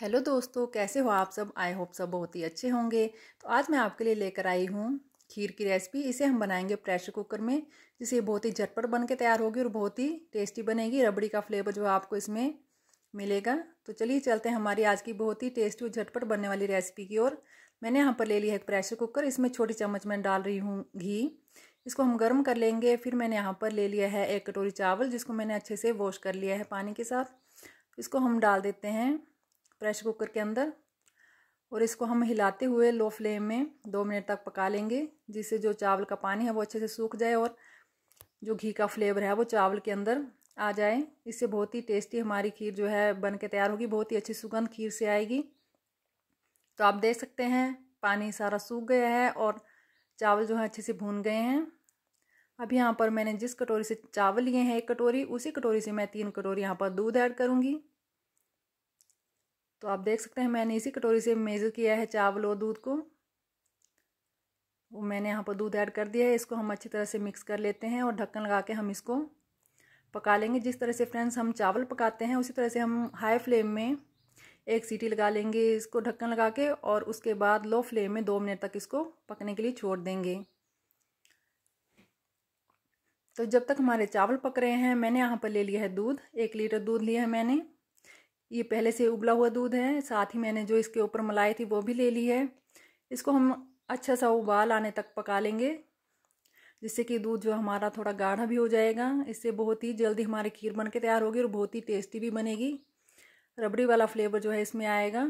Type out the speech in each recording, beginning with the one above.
hello दोस्तों कैसे हो आप सब आई होप सब बहुत ही अच्छे होंगे तो आज मैं आपके लिए लेकर आई हूँ खीर की रेसिपी इसे हम बनाएंगे प्रेशर कुकर में जिसे बहुत ही झटपट बन के तैयार होगी और बहुत ही टेस्टी बनेगी रबड़ी का फ्लेवर जो आपको इसमें मिलेगा तो चलिए चलते हैं हमारी आज की बहुत ही टेस्टी और झटपट बनने वाली रेसिपी की ओर मैंने यहाँ पर ले लिया है प्रेशर कुकर इसमें छोटी चम्मच में डाल रही हूँ घी इसको हम गर्म कर लेंगे फिर मैंने यहाँ पर ले लिया है एक कटोरी चावल जिसको मैंने अच्छे से वॉश कर लिया है पानी के साथ इसको हम डाल देते हैं प्रेशर कुकर के अंदर और इसको हम हिलाते हुए लो फ्लेम में दो मिनट तक पका लेंगे जिससे जो चावल का पानी है वो अच्छे से सूख जाए और जो घी का फ्लेवर है वो चावल के अंदर आ जाए इससे बहुत ही टेस्टी हमारी खीर जो है बन के तैयार होगी बहुत ही अच्छी सुगंध खीर से आएगी तो आप देख सकते हैं पानी सारा सूख गया है और चावल जो है अच्छे से भून गए हैं अब यहाँ पर मैंने जिस कटोरी से चावल लिए हैं एक कटोरी उसी कटोरी से मैं तीन कटोरी यहाँ पर दूध ऐड करूँगी तो आप देख सकते हैं मैंने इसी कटोरी से मेज़र किया है चावल और दूध को वो मैंने यहाँ पर दूध ऐड कर दिया है इसको हम अच्छी तरह से मिक्स कर लेते हैं और ढक्कन लगा के हम इसको पका लेंगे जिस तरह से फ्रेंड्स हम चावल पकाते हैं उसी तरह से हम हाई फ्लेम में एक सीटी लगा लेंगे इसको ढक्कन लगा के और उसके बाद लो फ्लेम में दो मिनट तक इसको पकने के लिए छोड़ देंगे तो जब तक हमारे चावल पक रहे हैं मैंने यहाँ पर ले लिया है दूध एक लीटर दूध लिया है मैंने ये पहले से उबला हुआ दूध है साथ ही मैंने जो इसके ऊपर मलाई थी वो भी ले ली है इसको हम अच्छा सा उबाल आने तक पका लेंगे जिससे कि दूध जो हमारा थोड़ा गाढ़ा भी हो जाएगा इससे बहुत ही जल्दी हमारी खीर बन के तैयार होगी और बहुत ही टेस्टी भी बनेगी रबड़ी वाला फ्लेवर जो है इसमें आएगा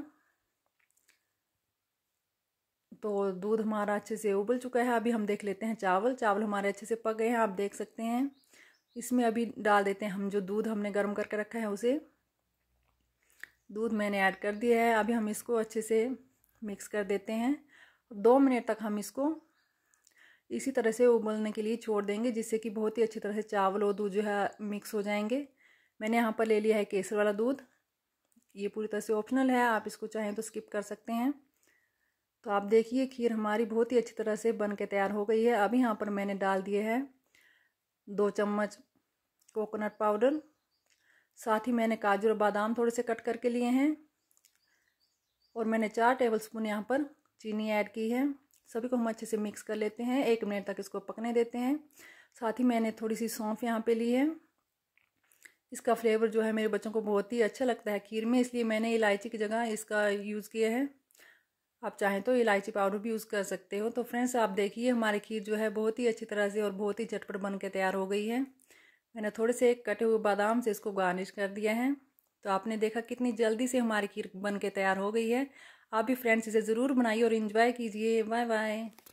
तो दूध हमारा अच्छे से उबल चुका है अभी हम देख लेते हैं चावल चावल हमारे अच्छे से पक गए हैं आप देख सकते हैं इसमें अभी डाल देते हैं हम जो दूध हमने गर्म करके रखा है उसे दूध मैंने ऐड कर दिया है अभी हम इसको अच्छे से मिक्स कर देते हैं दो मिनट तक हम इसको इसी तरह से उबलने के लिए छोड़ देंगे जिससे कि बहुत ही अच्छी तरह से चावल और दूध जो है मिक्स हो जाएंगे मैंने यहाँ पर ले लिया है केसर वाला दूध ये पूरी तरह से ऑप्शनल है आप इसको चाहें तो स्किप कर सकते हैं तो आप देखिए खीर हमारी बहुत ही अच्छी तरह से बन के तैयार हो गई है अभी यहाँ पर मैंने डाल दिए है दो चम्मच कोकोनट पाउडर साथ ही मैंने काजू और बादाम थोड़े से कट करके लिए हैं और मैंने चार टेबल स्पून यहाँ पर चीनी ऐड की है सभी को हम अच्छे से मिक्स कर लेते हैं एक मिनट तक इसको पकने देते हैं साथ ही मैंने थोड़ी सी सौंफ यहाँ पे ली है इसका फ्लेवर जो है मेरे बच्चों को बहुत ही अच्छा लगता है खीर में इसलिए मैंने इलायची की जगह इसका यूज़ किया है आप चाहें तो इलायची पाउडर भी यूज़ कर सकते हो तो फ्रेंड्स आप देखिए हमारी खीर जो है बहुत ही अच्छी तरह से और बहुत ही झटपट बन के तैयार हो गई है मैंने थोड़े से कटे हुए बादाम से इसको गार्निश कर दिया है तो आपने देखा कितनी जल्दी से हमारी खीर बन के तैयार हो गई है आप भी फ्रेंड्स इसे ज़रूर बनाइए और इन्जॉय कीजिए बाय बाय